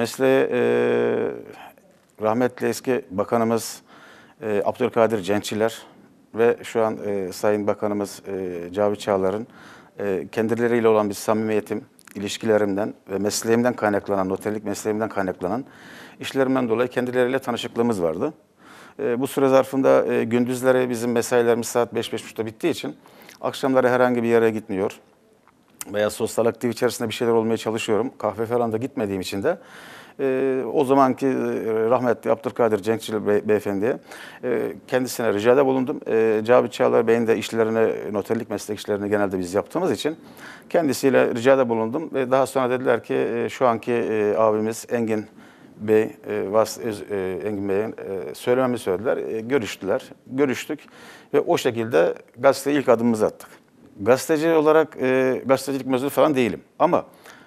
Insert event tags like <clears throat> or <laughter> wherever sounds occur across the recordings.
Mesleğe e, rahmetli eski bakanımız e, Abdülkadir Cenkçiler ve şu an e, Sayın Bakanımız e, Cavit Çağlar'ın e, kendileriyle olan bir samimiyetim, ilişkilerimden ve mesleğimden kaynaklanan, noterlik mesleğimden kaynaklanan işlerimden dolayı kendileriyle tanışıklığımız vardı. E, bu süre zarfında e, gündüzleri bizim mesailerimiz saat 5-5.30'da bittiği için akşamları herhangi bir yere gitmiyor veya sosyal aktif içerisinde bir şeyler olmaya çalışıyorum. Kahve falan da gitmediğim için de e, o zamanki e, rahmetli Abdülkadir Cenkçil Bey, beyefendiye e, kendisine ricada bulundum. E, Cavit Çağlar Bey'in de işlerini, noterlik meslek işlerini genelde biz yaptığımız için kendisiyle ricada bulundum. Ve daha sonra dediler ki e, şu anki e, abimiz Engin Bey, e, Vas, e, e Engin Bey'in e, söylememi söylediler. E, görüştüler, görüştük ve o şekilde gazete ilk adımımızı attık gazeteci olarak e, gazetecilik mezunu falan değilim. Ama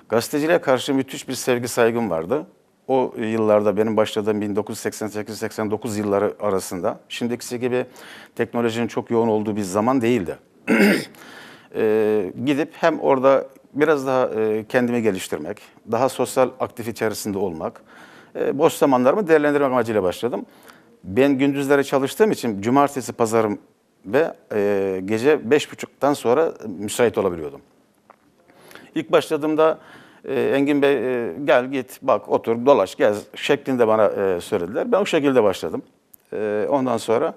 gazeteciliğe karşı müthiş bir sevgi saygım vardı. O yıllarda benim başladığım 1988-89 yılları arasında şimdikisi gibi teknolojinin çok yoğun olduğu bir zaman değildi. <clears throat> e, gidip hem orada biraz daha e, kendimi geliştirmek, daha sosyal aktif içerisinde olmak, e, boş zamanlarımı değerlendirmek amacıyla başladım. Ben gündüzlere çalıştığım için cumartesi pazarım ve e, gece beş buçuktan sonra müsait olabiliyordum. İlk başladığımda e, Engin Bey e, gel git bak otur dolaş gez şeklinde bana söylediler. Ben o şekilde başladım. ondan sonra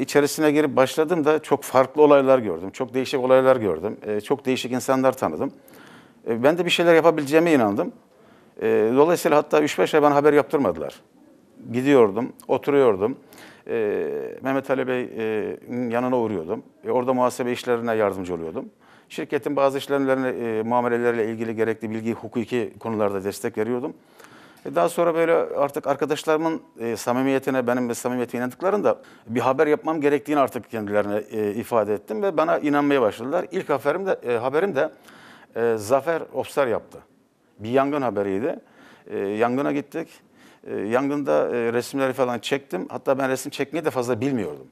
içerisine girip başladım da çok farklı olaylar gördüm. Çok değişik olaylar gördüm. çok değişik insanlar tanıdım. ben de bir şeyler yapabileceğime inandım. dolayısıyla hatta 3-5 ay bana haber yaptırmadılar. Gidiyordum, oturuyordum e, Mehmet Ali Bey e, yanına uğruyordum. E, orada muhasebe işlerine yardımcı oluyordum. Şirketin bazı işlemlerine, e, muamelelerle ilgili gerekli bilgi, hukuki konularda destek veriyordum. E, daha sonra böyle artık arkadaşlarımın e, samimiyetine, benim samimiyetime inandıklarında bir haber yapmam gerektiğini artık kendilerine e, ifade ettim ve bana inanmaya başladılar. İlk haberim de, e, haberim de e, Zafer Obster yaptı. Bir yangın haberiydi. E, yangına gittik. E, yangında e, resimleri falan çektim. Hatta ben resim çekmeyi de fazla bilmiyordum.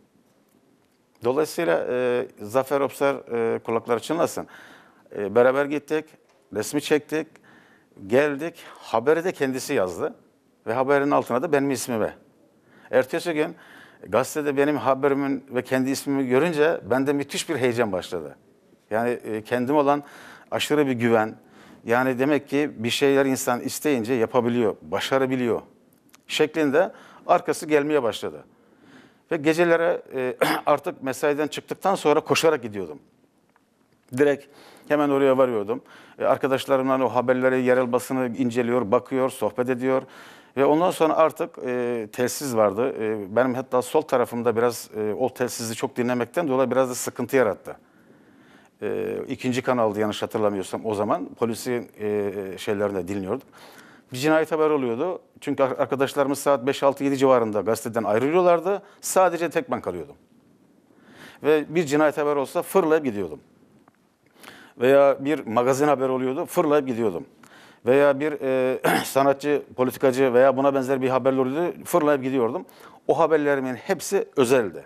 Dolayısıyla e, Zafer Obser e, kulakları çınlasın. E, beraber gittik, resmi çektik, geldik. Haberi de kendisi yazdı. Ve haberin altına da benim ismimi. Ertesi gün gazetede benim haberimin ve kendi ismimi görünce bende müthiş bir heyecan başladı. Yani e, kendim olan aşırı bir güven. Yani demek ki bir şeyler insan isteyince yapabiliyor, başarabiliyor şeklinde arkası gelmeye başladı. Ve gecelere <clears throat> artık mesaiden çıktıktan sonra koşarak gidiyordum. Direkt hemen oraya varıyordum. E, arkadaşlarımla o haberleri, yerel basını inceliyor, bakıyor, sohbet ediyor. Ve ondan sonra artık e, telsiz vardı. E, benim hatta sol tarafımda biraz e, o telsizi çok dinlemekten dolayı biraz da sıkıntı yarattı. E, ikinci kanaldı yanlış hatırlamıyorsam o zaman. polisin e, e şeylerinde dinliyorduk bir cinayet haber oluyordu. Çünkü arkadaşlarımız saat 5-6-7 civarında gazeteden ayrılıyorlardı. Sadece tek ben kalıyordum. Ve bir cinayet haber olsa fırlayıp gidiyordum. Veya bir magazin haber oluyordu, fırlayıp gidiyordum. Veya bir e, <clears throat> sanatçı, politikacı veya buna benzer bir haber oluyordu, fırlayıp gidiyordum. O haberlerimin hepsi özeldi.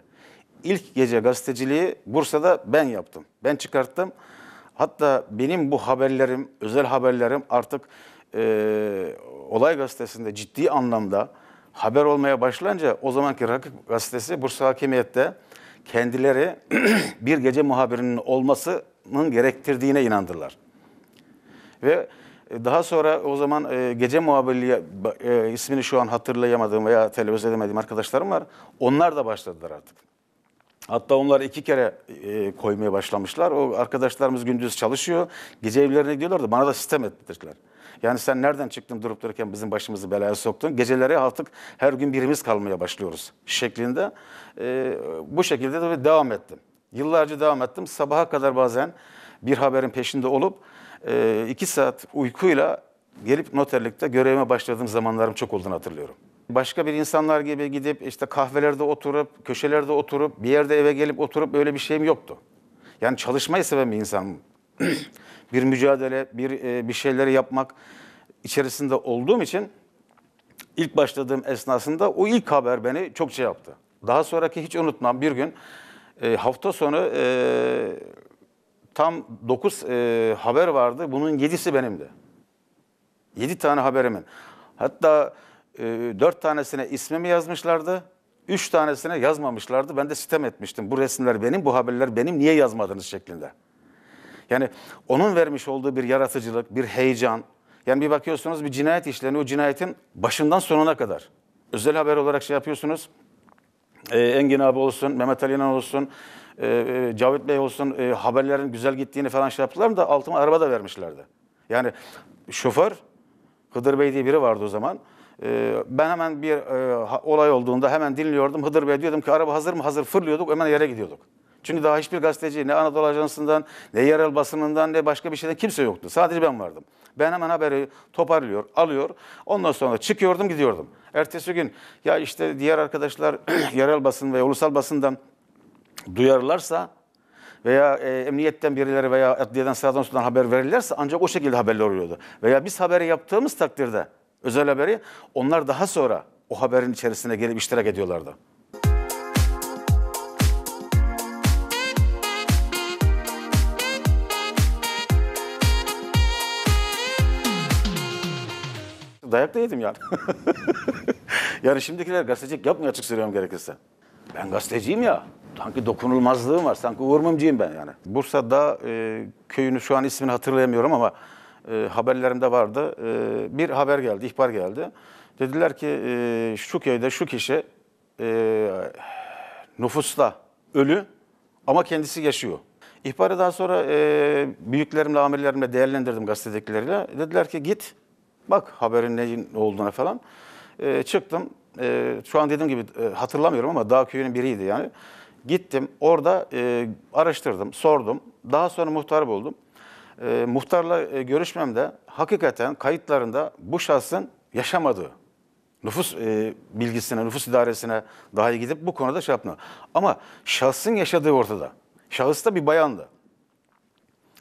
İlk gece gazeteciliği Bursa'da ben yaptım. Ben çıkarttım. Hatta benim bu haberlerim, özel haberlerim artık e, Olay Gazetesi'nde ciddi anlamda haber olmaya başlanınca o zamanki rakip gazetesi Bursa Hakimiyet'te kendileri <clears throat> bir gece muhabirinin olmasının gerektirdiğine inandılar. Ve e, daha sonra o zaman e, gece muhabirliği e, ismini şu an hatırlayamadığım veya telaffuz edemediğim arkadaşlarım var. Onlar da başladılar artık. Hatta onlar iki kere e, koymaya başlamışlar. O arkadaşlarımız gündüz çalışıyor. Gece evlerine gidiyorlardı. Bana da sistem ettirdiler. Yani sen nereden çıktın durup dururken bizim başımızı belaya soktun. Geceleri artık her gün birimiz kalmaya başlıyoruz şeklinde. E, bu şekilde de devam ettim. Yıllarca devam ettim. Sabaha kadar bazen bir haberin peşinde olup e, iki saat uykuyla gelip noterlikte göreve başladığım zamanlarım çok olduğunu hatırlıyorum. Başka bir insanlar gibi gidip işte kahvelerde oturup, köşelerde oturup, bir yerde eve gelip oturup böyle bir şeyim yoktu. Yani çalışmayı seven bir insanım. <clears throat> bir mücadele, bir e, bir şeyleri yapmak içerisinde olduğum için ilk başladığım esnasında o ilk haber beni çok şey yaptı. Daha sonraki hiç unutmam bir gün e, hafta sonu e, tam 9 haber vardı. Bunun 7'si benimdi. 7 tane haberimin. Hatta e, 4 tanesine ismimi yazmışlardı. üç tanesine yazmamışlardı. Ben de sitem etmiştim. Bu resimler benim, bu haberler benim. Niye yazmadınız şeklinde. Yani onun vermiş olduğu bir yaratıcılık, bir heyecan. Yani bir bakıyorsunuz bir cinayet işleniyor. Cinayetin başından sonuna kadar. Özel haber olarak şey yapıyorsunuz. Ee, Engin abi olsun, Mehmet Ali İnan olsun, e, e Cavit Bey olsun e, haberlerin güzel gittiğini falan şey yaptılar da altıma araba da vermişlerdi. Yani şoför, Hıdır Bey diye biri vardı o zaman. E, ben hemen bir e, olay olduğunda hemen dinliyordum. Hıdır Bey diyordum ki araba hazır mı? Hazır fırlıyorduk hemen yere gidiyorduk. Çünkü daha hiçbir gazeteci ne Anadolu Ajansı'ndan ne yerel basınından ne başka bir şeyden kimse yoktu. Sadece ben vardım. Ben hemen haberi toparlıyor, alıyor. Ondan sonra çıkıyordum, gidiyordum. Ertesi gün ya işte diğer arkadaşlar <clears throat> yerel basın veya ulusal basından duyarlarsa veya e, emniyetten birileri veya adliyeden sıradan sudan haber verirlerse ancak o şekilde haberler oluyordu. Veya biz haberi yaptığımız takdirde özel haberi onlar daha sonra o haberin içerisine gelip iştirak ediyorlardı. dayak da yedim yani. <laughs> yani şimdikiler gazetecilik yapmıyor açık söylüyorum gerekirse. Ben gazeteciyim ya. Sanki dokunulmazlığım var. Sanki Uğur Mumcu'yum ben yani. Bursa'da e, köyünü şu an ismini hatırlayamıyorum ama e, haberlerimde vardı. E, bir haber geldi, ihbar geldi. Dediler ki e, şu köyde şu kişi e, nüfusta ölü ama kendisi yaşıyor. İhbarı daha sonra e, büyüklerimle, amirlerimle değerlendirdim gazetedekilerle. Dediler ki git Bak haberin neyin olduğuna falan. E, çıktım. E, şu an dediğim gibi e, hatırlamıyorum ama dağ köyünün biriydi yani. Gittim orada e, araştırdım, sordum. Daha sonra muhtarı buldum. E, muhtarla e, görüşmemde hakikaten kayıtlarında bu şahsın yaşamadığı nüfus e, bilgisine, nüfus idaresine dahi gidip bu konuda şey yapma. Ama şahsın yaşadığı ortada. Şahıs da bir bayandı.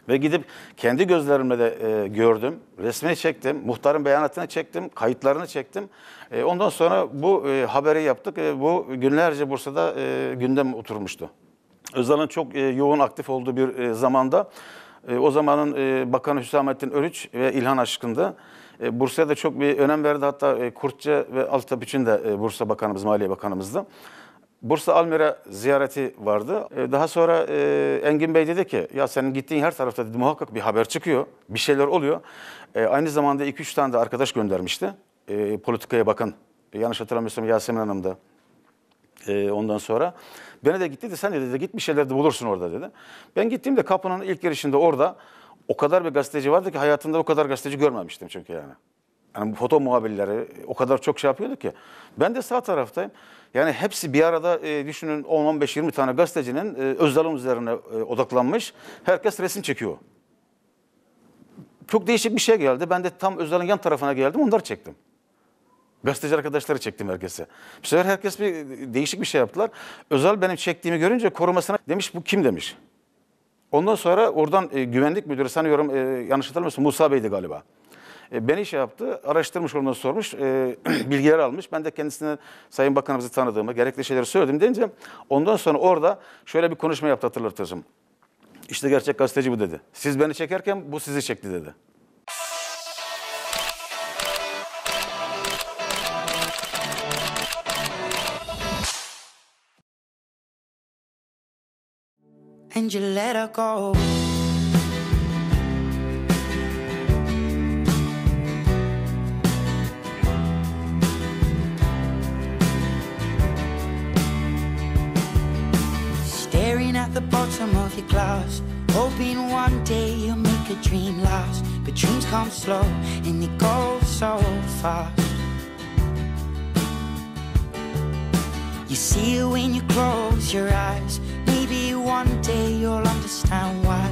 Ve gidip kendi gözlerimle de e, gördüm. Resmini çektim. Muhtarın beyanatını çektim. Kayıtlarını çektim. E, ondan sonra bu e, haberi yaptık. E, bu günlerce Bursa'da e, gündem oturmuştu. Özal'ın çok e, yoğun aktif olduğu bir e, zamanda e, o zamanın e, Bakanı Hüsamettin Örüç ve İlhan aşkındı. e, Bursa'ya da çok bir önem verdi. Hatta e, Kurtça ve Altap için de e, Bursa Bakanımız, Maliye Bakanımızdı. Bursa Almere ziyareti vardı. E, daha sonra e, Engin Bey dedi ki ya senin gittiğin her tarafta dedi, muhakkak bir haber çıkıyor. Bir şeyler oluyor. E, aynı zamanda 2-3 tane de arkadaş göndermişti. politikaya bakın. yanlış hatırlamıyorsam Yasemin Hanım da. ondan sonra beni de gitti de sen de dedi git bir şeyler de bulursun orada dedi. Ben gittiğimde kapının ilk girişinde orada o kadar bir gazeteci vardı ki hayatımda o kadar gazeteci görmemiştim çünkü yani yani bu foto muhabirleri o kadar çok şey yapıyordu ki. Ben de sağ taraftayım. Yani hepsi bir arada e, düşünün 10-15-20 tane gazetecinin e, Özdal'ın üzerine e, odaklanmış. Herkes resim çekiyor. Çok değişik bir şey geldi. Ben de tam Özdal'ın yan tarafına geldim onları çektim. Gazeteci arkadaşları çektim herkese. Bir sefer herkes bir değişik bir şey yaptılar. Özal benim çektiğimi görünce korumasına demiş bu kim demiş. Ondan sonra oradan e, güvenlik müdürü sanıyorum e, yanlış hatırlamıyorsun Musa Bey'di galiba. E, beni şey yaptı, araştırmış ondan sormuş, e, <clears throat> bilgiler almış. Ben de kendisine Sayın Bakanımızı tanıdığımı, gerekli şeyleri söyledim deyince ondan sonra orada şöyle bir konuşma yaptı hatırlatırım. İşte gerçek gazeteci bu dedi. Siz beni çekerken bu sizi çekti dedi. And you let her go. a glass Hoping one day you'll make a dream last But dreams come slow and they go so fast You see it when you close your eyes Maybe one day you'll understand why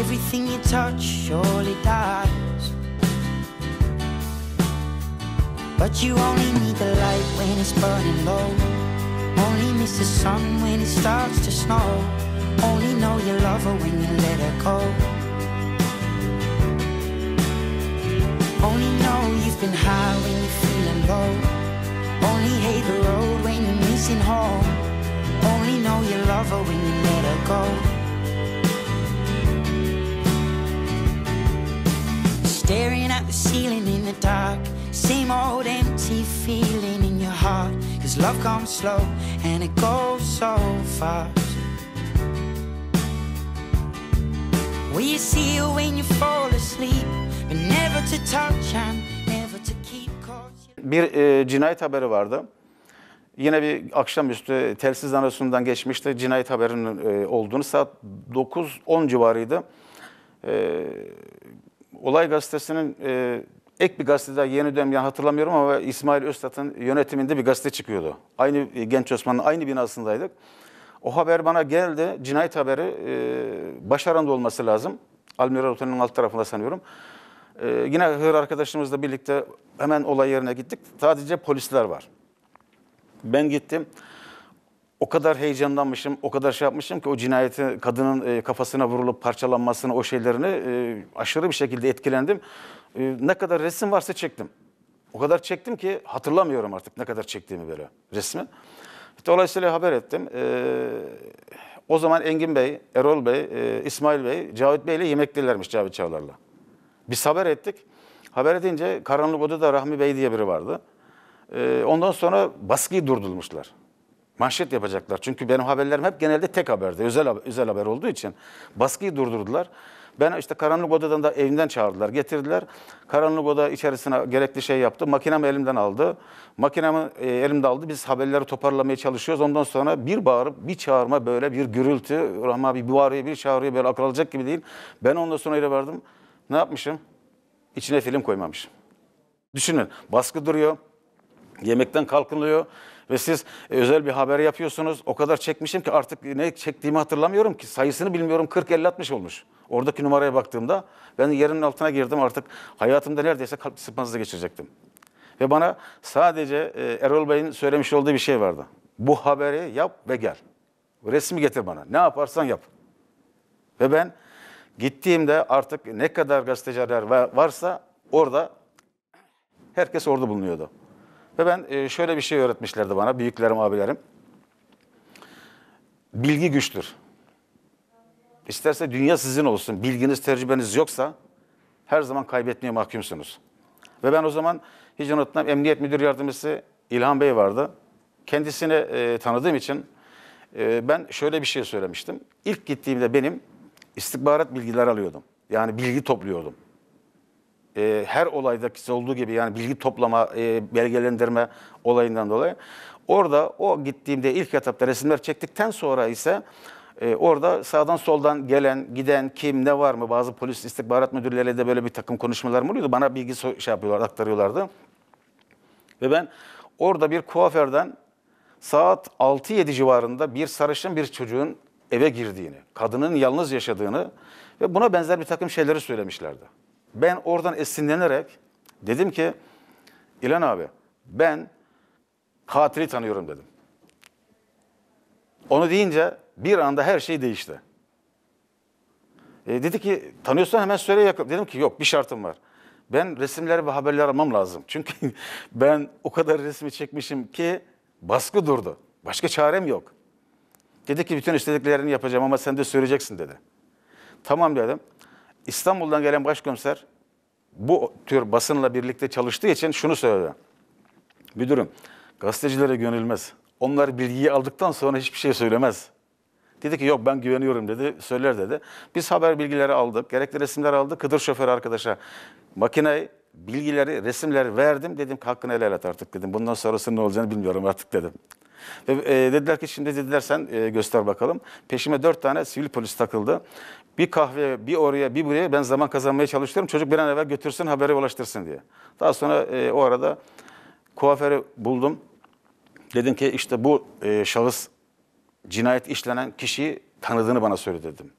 Everything you touch surely dies But you only need the light when it's burning low Only miss the sun when it starts to snow only know you love her when you let her go. Only know you've been high when you're feeling low. Only hate the road when you're missing home. Only know you love her when you let her go. Staring at the ceiling in the dark. Same old empty feeling in your heart. Cause love comes slow and it goes so fast. Bir e, cinayet haberi vardı. Yine bir akşamüstü telsiz anasından geçmişti. Cinayet haberinin e, olduğunu saat 9-10 civarıydı. E, Olay Gazetesi'nin e, ek bir gazetede yeni dönem yani hatırlamıyorum ama İsmail Öztat'ın yönetiminde bir gazete çıkıyordu. Aynı e, Genç Osman'ın aynı binasındaydık. O haber bana geldi. Cinayet haberi e, Başaran'da olması lazım. Almira Otel'in alt tarafında sanıyorum. E, yine Hır arkadaşımızla birlikte hemen olay yerine gittik. Sadece polisler var. Ben gittim. O kadar heyecanlanmışım, o kadar şey yapmışım ki o cinayeti, kadının e, kafasına vurulup parçalanmasını, o şeylerini e, aşırı bir şekilde etkilendim. E, ne kadar resim varsa çektim. O kadar çektim ki hatırlamıyorum artık ne kadar çektiğimi böyle resmi. Dolayısıyla haber ettim. Ee, o zaman Engin Bey, Erol Bey, e, İsmail Bey, Cavit Bey ile yemeklilermiş Cavit Çavlar'la. Biz haber ettik. Haber edince karanlık odada Rahmi Bey diye biri vardı. Ee, ondan sonra baskıyı durdurmuşlar. Manşet yapacaklar. Çünkü benim haberlerim hep genelde tek haberdi. özel, özel haber olduğu için. Baskıyı durdurdular. Ben işte karanlık odadan da evinden çağırdılar, getirdiler. Karanlık oda içerisine gerekli şey yaptı. Makinemi elimden aldı. Makinemi e, elimde aldı. Biz haberleri toparlamaya çalışıyoruz. Ondan sonra bir bağırıp bir çağırma böyle bir gürültü. Rahmi abi bir bağırıyor, bir çağırıyor böyle akıl alacak gibi değil. Ben ondan sonra yere verdim. Ne yapmışım? İçine film koymamışım. Düşünün baskı duruyor. Yemekten kalkınılıyor. Ve siz e, özel bir haber yapıyorsunuz. O kadar çekmişim ki artık ne çektiğimi hatırlamıyorum ki. Sayısını bilmiyorum 40-50-60 olmuş. Oradaki numaraya baktığımda ben yerin altına girdim artık. Hayatımda neredeyse kalp sıkmanızı geçirecektim. Ve bana sadece e, Erol Bey'in söylemiş olduğu bir şey vardı. Bu haberi yap ve gel. Resmi getir bana. Ne yaparsan yap. Ve ben gittiğimde artık ne kadar gazeteciler varsa orada herkes orada bulunuyordu. Ve ben e, şöyle bir şey öğretmişlerdi bana büyüklerim, abilerim. Bilgi güçtür. İsterse dünya sizin olsun, bilginiz, tecrübeniz yoksa her zaman kaybetmeye mahkumsunuz. Ve ben o zaman hiç unutmam Emniyet Müdür Yardımcısı İlhan Bey vardı. Kendisini e, tanıdığım için e, ben şöyle bir şey söylemiştim. İlk gittiğimde benim istihbarat bilgiler alıyordum. Yani bilgi topluyordum e, her olaydaki olduğu gibi yani bilgi toplama, e, belgelendirme olayından dolayı. Orada o gittiğimde ilk etapta resimler çektikten sonra ise e, orada sağdan soldan gelen, giden, kim, ne var mı? Bazı polis istihbarat müdürleriyle de böyle bir takım konuşmalar mı oluyordu? Bana bilgi so şey yapıyorlar, aktarıyorlardı. Ve ben orada bir kuaförden saat 6-7 civarında bir sarışın bir çocuğun eve girdiğini, kadının yalnız yaşadığını ve buna benzer bir takım şeyleri söylemişlerdi. Ben oradan esinlenerek dedim ki İlan abi ben katili tanıyorum dedim. Onu deyince bir anda her şey değişti. E, dedi ki tanıyorsan hemen söyle yakıp. Dedim ki yok bir şartım var. Ben resimleri ve haberleri almam lazım. <laughs> Çünkü ben o kadar resmi çekmişim ki baskı durdu. Başka çarem yok. Dedi ki bütün istediklerini yapacağım ama sen de söyleyeceksin dedi. Tamam dedim. İstanbul'dan gelen başkomiser bu tür basınla birlikte çalıştığı için şunu söyledi. Müdürüm, gazetecilere gönülmez. Onlar bilgiyi aldıktan sonra hiçbir şey söylemez. Dedi ki yok ben güveniyorum dedi, söyler dedi. Biz haber bilgileri aldık, gerekli resimler aldık. Kıdır şoför arkadaşa makineyi, bilgileri, resimleri verdim. Dedim hakkını helal et artık dedim. Bundan sonrası ne olacağını bilmiyorum artık dedim. Ve e, dediler ki şimdi dediler sen e, göster bakalım. Peşime dört tane sivil polis takıldı. Bir kahveye, bir oraya, bir buraya ben zaman kazanmaya çalışıyorum. Çocuk bir an evvel götürsün, haberi ulaştırsın diye. Daha sonra e, o arada kuaförü buldum. Dedim ki işte bu e, şahıs cinayet işlenen kişiyi tanıdığını bana söyle dedim.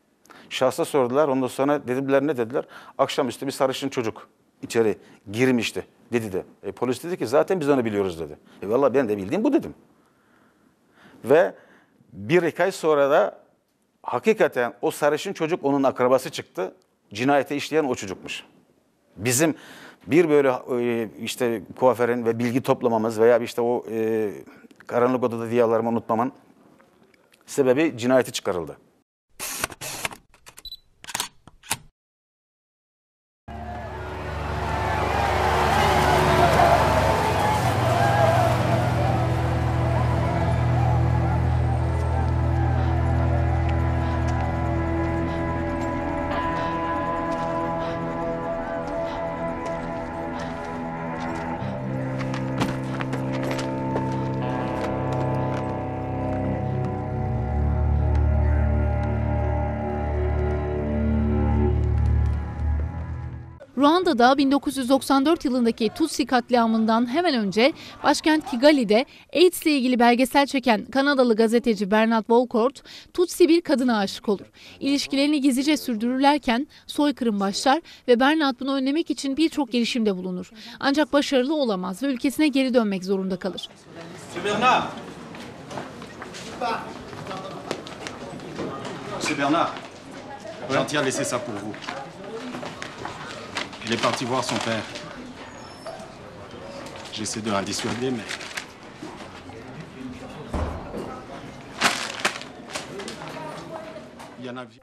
Şahsa sordular. Ondan sonra dediler ne dediler? Akşamüstü bir sarışın çocuk içeri girmişti dedi de. E, polis dedi ki zaten biz onu biliyoruz dedi. E valla ben de bildiğim bu dedim. Ve bir iki ay sonra da hakikaten o sarışın çocuk onun akrabası çıktı. Cinayete işleyen o çocukmuş. Bizim bir böyle e, işte kuaförün ve bilgi toplamamız veya işte o e, karanlık odada diyalarımı unutmamın sebebi cinayeti çıkarıldı. Ruanda'da 1994 yılındaki Tutsi katliamından hemen önce başkent Kigali'de AIDS ile ilgili belgesel çeken Kanadalı gazeteci Bernard Wolcourt, Tutsi bir kadına aşık olur. İlişkilerini gizlice sürdürürlerken soykırım başlar ve Bernard bunu önlemek için birçok girişimde bulunur. Ancak başarılı olamaz ve ülkesine geri dönmek zorunda kalır. Monsieur Bernard, Gentil a laissé ça pour vous. Il est parti voir son père. J'essaie de dissuader, mais...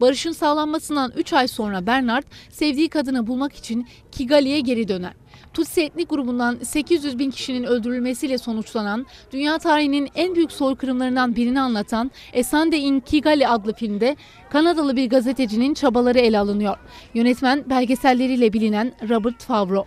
Barışın sağlanmasından 3 ay sonra Bernard sevdiği kadını bulmak için Kigali'ye geri döner. Tutsi etnik grubundan 800 bin kişinin öldürülmesiyle sonuçlanan dünya tarihinin en büyük soykırımlarından birini anlatan "Esande Sunday in Kigali adlı filmde Kanadalı bir gazetecinin çabaları ele alınıyor. Yönetmen belgeselleriyle bilinen Robert Favreau.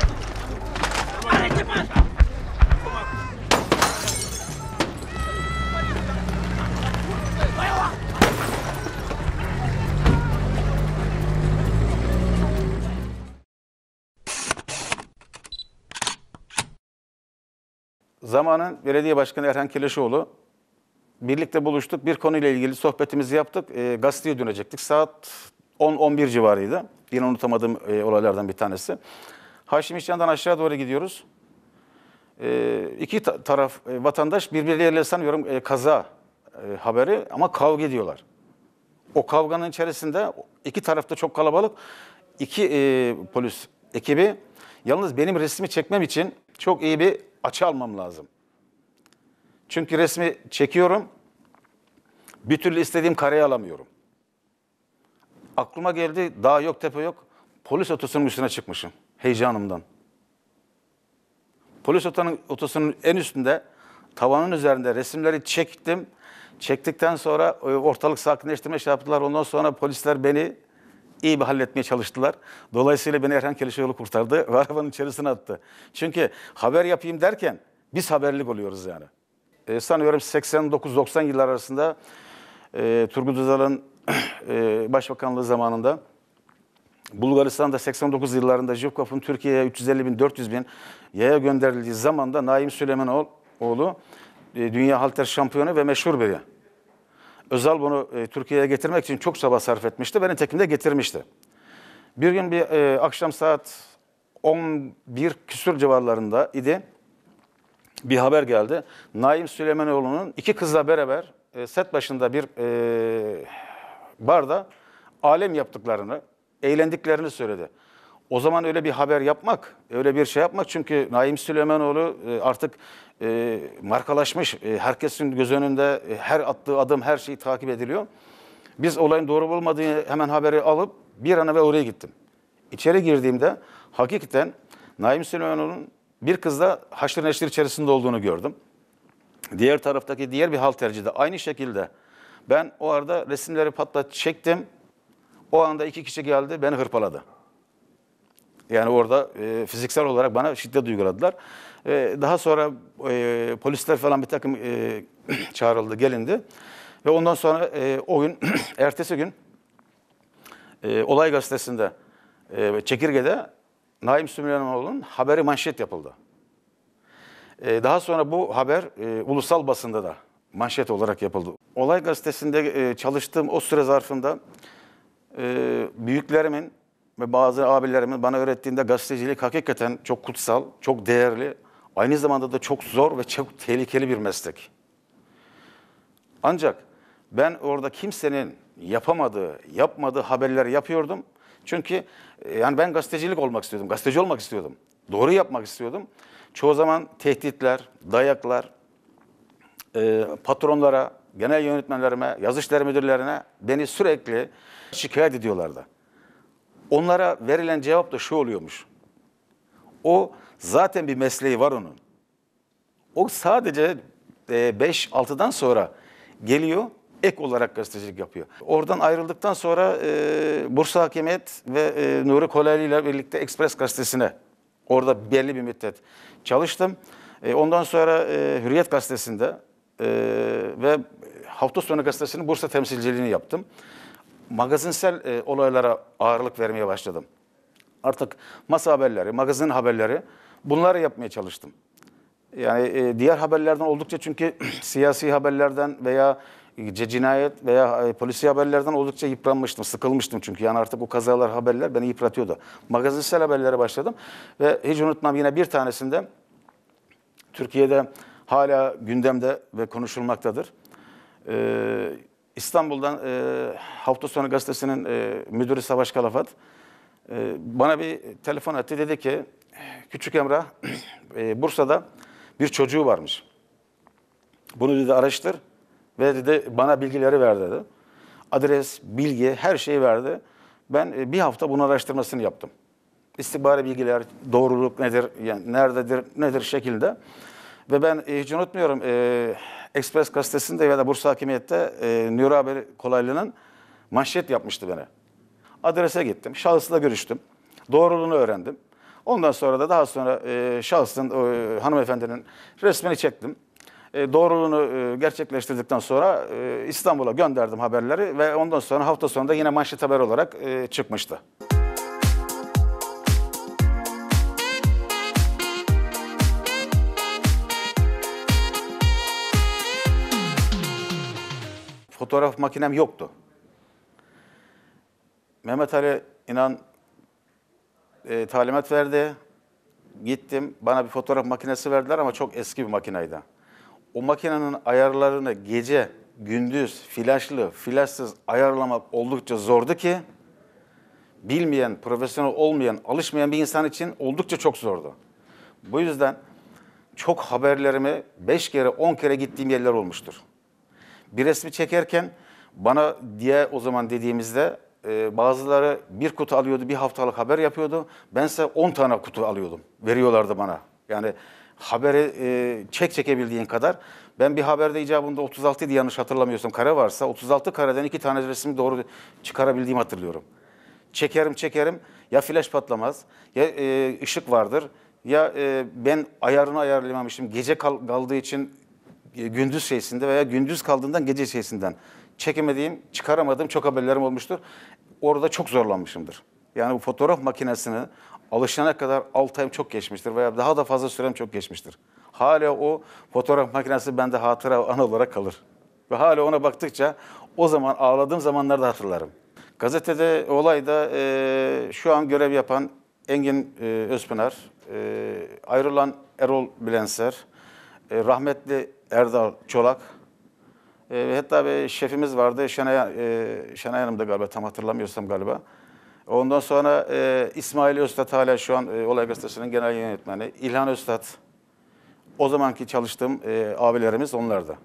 Zamanın belediye başkanı Erhan Keleşoğlu birlikte buluştuk. Bir konuyla ilgili sohbetimizi yaptık. E, gazeteye dönecektik. Saat 10-11 civarıydı. Yine unutamadığım e, olaylardan bir tanesi. Haşim İşcan'dan aşağı doğru gidiyoruz. E, iki ta taraf e, vatandaş birbirleriyle sanıyorum e, kaza e, haberi ama kavga ediyorlar. O kavganın içerisinde iki tarafta çok kalabalık. İki e, polis ekibi yalnız benim resmi çekmem için çok iyi bir açı almam lazım. Çünkü resmi çekiyorum, bir türlü istediğim kareyi alamıyorum. Aklıma geldi, dağ yok, tepe yok. Polis otosunun üstüne çıkmışım, heyecanımdan. Polis otosunun, otosunun en üstünde, tavanın üzerinde resimleri çektim. Çektikten sonra e, ortalık sakinleştirme şey yaptılar. Ondan sonra polisler beni iyi bir halletmeye çalıştılar. Dolayısıyla beni Erhan Kelişoğlu kurtardı <laughs> ve arabanın içerisine attı. Çünkü haber yapayım derken biz haberlik oluyoruz yani. E, sanıyorum 89-90 yıllar arasında e, Turgut Özal'ın <clears throat> e, başbakanlığı zamanında Bulgaristan'da 89 yıllarında Jivkov'un Türkiye'ye 350 bin, 400 bin yaya gönderildiği zamanda Naim Süleymanoğlu e, Dünya Halter Şampiyonu ve meşhur biri. Özal bunu e, Türkiye'ye getirmek için çok çaba sarf etmişti ve nitekim getirmişti. Bir gün bir e, akşam saat 11 küsur civarlarında idi. Bir haber geldi. Naim Süleymanoğlu'nun iki kızla beraber e, set başında bir e, barda alem yaptıklarını, eğlendiklerini söyledi. O zaman öyle bir haber yapmak, öyle bir şey yapmak çünkü Naim Süleymanoğlu e, artık e, markalaşmış. E, herkesin göz önünde her attığı adım her şeyi takip ediliyor. Biz olayın doğru olmadığı hemen haberi alıp bir an evvel oraya gittim. İçeri girdiğimde hakikaten Naim Süleymanoğlu'nun bir kızla haşır neşir içerisinde olduğunu gördüm. Diğer taraftaki diğer bir halterci de aynı şekilde. Ben o arada resimleri patlat çektim. O anda iki kişi geldi beni hırpaladı. Yani orada e, fiziksel olarak bana şiddet uyguladılar. E, daha sonra e, polisler falan bir takım e, <clears throat> çağrıldı, gelindi. Ve ondan sonra e, o gün, <clears throat> ertesi gün e, Olay Gazetesi'nde e, Çekirge'de Naim Süleymanoğlu'nun haberi manşet yapıldı. E, daha sonra bu haber e, ulusal basında da manşet olarak yapıldı. Olay Gazetesi'nde e, çalıştığım o süre zarfında e, büyüklerimin ve bazı abilerimiz bana öğrettiğinde gazetecilik hakikaten çok kutsal, çok değerli. Aynı zamanda da çok zor ve çok tehlikeli bir meslek. Ancak ben orada kimsenin yapamadığı, yapmadığı haberleri yapıyordum. Çünkü e, yani ben gazetecilik olmak istiyordum, gazeteci olmak istiyordum. Doğru yapmak istiyordum. Çoğu zaman tehditler, dayaklar, e, patronlara, genel yönetmenlerime, yazışları müdürlerine beni sürekli şikayet ediyorlardı. Onlara verilen cevap da şu oluyormuş. O zaten bir mesleği var onun. O sadece 5-6'dan e, sonra geliyor ek olarak gazetecilik yapıyor. Oradan ayrıldıktan sonra e, Bursa Hakemiyet ve e, Nuri Koleli ile birlikte Express Gazetesi'ne orada belli bir müddet çalıştım. E, ondan sonra e, Hürriyet Gazetesi'nde e, ve hafta sonu gazetesinin Bursa temsilciliğini yaptım magazinsel e, olaylara ağırlık vermeye başladım. Artık masa haberleri, magazin haberleri bunları yapmaya çalıştım. Yani e, diğer haberlerden oldukça çünkü <clears throat> siyasi haberlerden veya e, cinayet veya e, polisi haberlerden oldukça yıpranmıştım, sıkılmıştım çünkü. Yani artık o kazalar, haberler beni yıpratıyordu. Magazinsel haberlere başladım ve hiç unutmam yine bir tanesinde Türkiye'de hala gündemde ve konuşulmaktadır. Ee, İstanbul'dan e, hafta sonu gazetesinin e, müdürü Savaş Kalafat e, bana bir telefon attı. Dedi ki Küçük Emrah <clears throat> e, Bursa'da bir çocuğu varmış. Bunu dedi araştır ve dedi bana bilgileri ver dedi. Adres, bilgi her şeyi verdi. Ben e, bir hafta bunun araştırmasını yaptım. İstihbari bilgiler, doğruluk nedir, yani nerededir, nedir şekilde. Ve ben e, hiç unutmuyorum... E, Express gazetesinde ya da Bursa Hakimiyet'te e, Nuri Haber kolaylığının manşet yapmıştı beni. Adrese gittim, şahısla görüştüm. Doğruluğunu öğrendim. Ondan sonra da daha sonra e, şahsın, e, hanımefendinin resmini çektim. E, doğruluğunu e, gerçekleştirdikten sonra e, İstanbul'a gönderdim haberleri ve ondan sonra hafta sonunda yine manşet haber olarak e, çıkmıştı. fotoğraf makinem yoktu. Mehmet Ali inan e, talimat verdi. Gittim, bana bir fotoğraf makinesi verdiler ama çok eski bir makineydi. O makinenin ayarlarını gece, gündüz, flaşlı, flaşsız ayarlamak oldukça zordu ki bilmeyen, profesyonel olmayan, alışmayan bir insan için oldukça çok zordu. Bu yüzden çok haberlerimi 5 kere 10 kere gittiğim yerler olmuştur bir resmi çekerken bana diye o zaman dediğimizde e, bazıları bir kutu alıyordu, bir haftalık haber yapıyordu. Bense 10 tane kutu alıyordum. Veriyorlardı bana. Yani haberi e, çek çekebildiğin kadar. Ben bir haberde icabında 36 idi yanlış hatırlamıyorsam kare varsa 36 kareden iki tane resmi doğru çıkarabildiğimi hatırlıyorum. Çekerim çekerim ya flash patlamaz ya e, ışık vardır ya e, ben ayarını ayarlayamamıştım. Gece kal kaldığı için e, gündüz şeysinde veya gündüz kaldığından gece şeysinden çekemediğim, çıkaramadığım çok haberlerim olmuştur. Orada çok zorlanmışımdır. Yani bu fotoğraf makinesini alışana kadar 6 ayım çok geçmiştir veya daha da fazla sürem çok geçmiştir. Hala o fotoğraf makinesi bende hatıra an olarak kalır. Ve hala ona baktıkça o zaman ağladığım zamanlarda hatırlarım. Gazetede olayda e, şu an görev yapan Engin e, Özpınar, e, ayrılan Erol Bilenser, e, rahmetli Erdal Çolak, e, hatta bir şefimiz vardı, Şenay, e, Şenay Hanım'da galiba, tam hatırlamıyorsam galiba. Ondan sonra e, İsmail Öztat hala şu an e, Olay Gazetesi'nin genel yönetmeni. İlhan Öztat, o zamanki çalıştığım e, abilerimiz onlardı.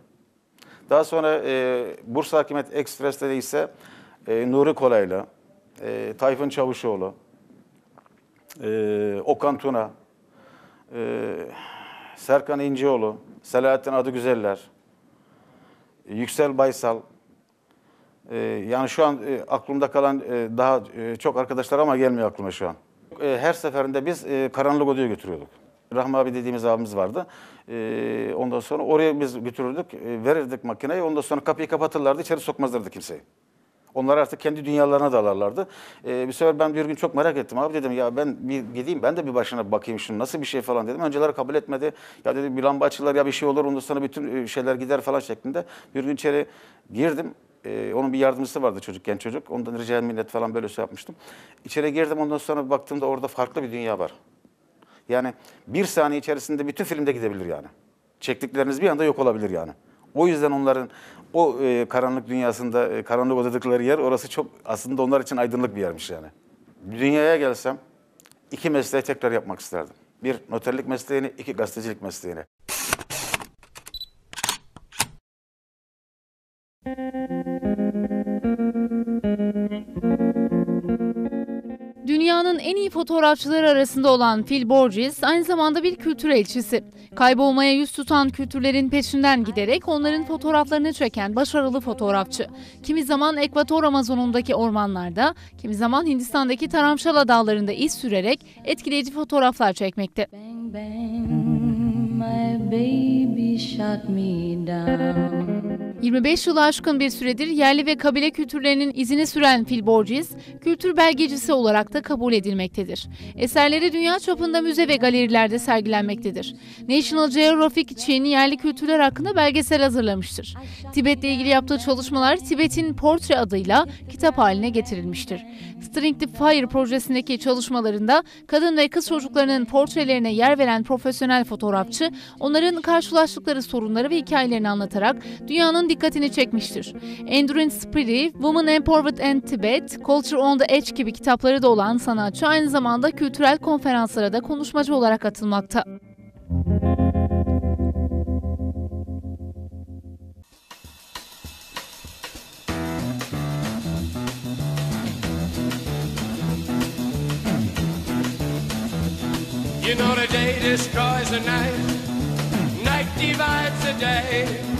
Daha sonra e, Bursa Hakimiyet Ekspres'te de ise e, Nuri Kolaylı, e, Tayfun Çavuşoğlu, e, Okan Tuna, e, Serkan İncioğlu, Selahattin Adıgüzeller, Yüksel Baysal, ee, yani şu an e, aklımda kalan e, daha e, çok arkadaşlar ama gelmiyor aklıma şu an. E, her seferinde biz e, karanlık odaya götürüyorduk. Rahmi abi dediğimiz abimiz vardı. E, ondan sonra oraya biz götürürdük, e, verirdik makineyi. Ondan sonra kapıyı kapatırlardı, içeri sokmazlardı kimseyi. Onlar artık kendi dünyalarına dalarlardı. Ee, bir sefer ben bir gün çok merak ettim. Abi dedim ya ben bir gideyim ben de bir başına bakayım şunu nasıl bir şey falan dedim. Önceler kabul etmedi. Ya dedi bir lamba açılır ya bir şey olur ondan sonra bütün e, şeyler gider falan şeklinde. Bir gün içeri girdim. Ee, onun bir yardımcısı vardı çocukken çocuk. Ondan rica minnet falan böyle şey yapmıştım. İçeri girdim ondan sonra baktığımda orada farklı bir dünya var. Yani bir saniye içerisinde bütün filmde gidebilir yani. Çektikleriniz bir anda yok olabilir yani. O yüzden onların o e, karanlık dünyasında, e, karanlık odadıkları yer orası çok aslında onlar için aydınlık bir yermiş yani. Dünyaya gelsem iki mesleği tekrar yapmak isterdim. Bir noterlik mesleğini, iki gazetecilik mesleğini. Dünyanın en iyi fotoğrafçıları arasında olan Phil Borges aynı zamanda bir kültür elçisi. Kaybolmaya yüz tutan kültürlerin peşinden giderek onların fotoğraflarını çeken başarılı fotoğrafçı. Kimi zaman Ekvator Amazonu'ndaki ormanlarda, kimi zaman Hindistan'daki Taramşala dağlarında iz sürerek etkileyici fotoğraflar çekmekte. Bang, bang, my baby shot me down. 25 yılı aşkın bir süredir yerli ve kabile kültürlerinin izini süren Phil Borges, kültür belgecisi olarak da kabul edilmektedir. Eserleri dünya çapında müze ve galerilerde sergilenmektedir. National Geographic için yerli kültürler hakkında belgesel hazırlamıştır. Tibet'le ilgili yaptığı çalışmalar Tibet'in Portre adıyla kitap haline getirilmiştir. String the Fire projesindeki çalışmalarında kadın ve kız çocuklarının portrelerine yer veren profesyonel fotoğrafçı, onların karşılaştıkları sorunları ve hikayelerini anlatarak dünyanın dikkatini çekmiştir. Endurin Spree, Women Empowered and Tibet, Culture on the Edge gibi kitapları da olan sanatçı aynı zamanda kültürel konferanslara da konuşmacı olarak atılmakta. You know the day destroys the night, night divides the day.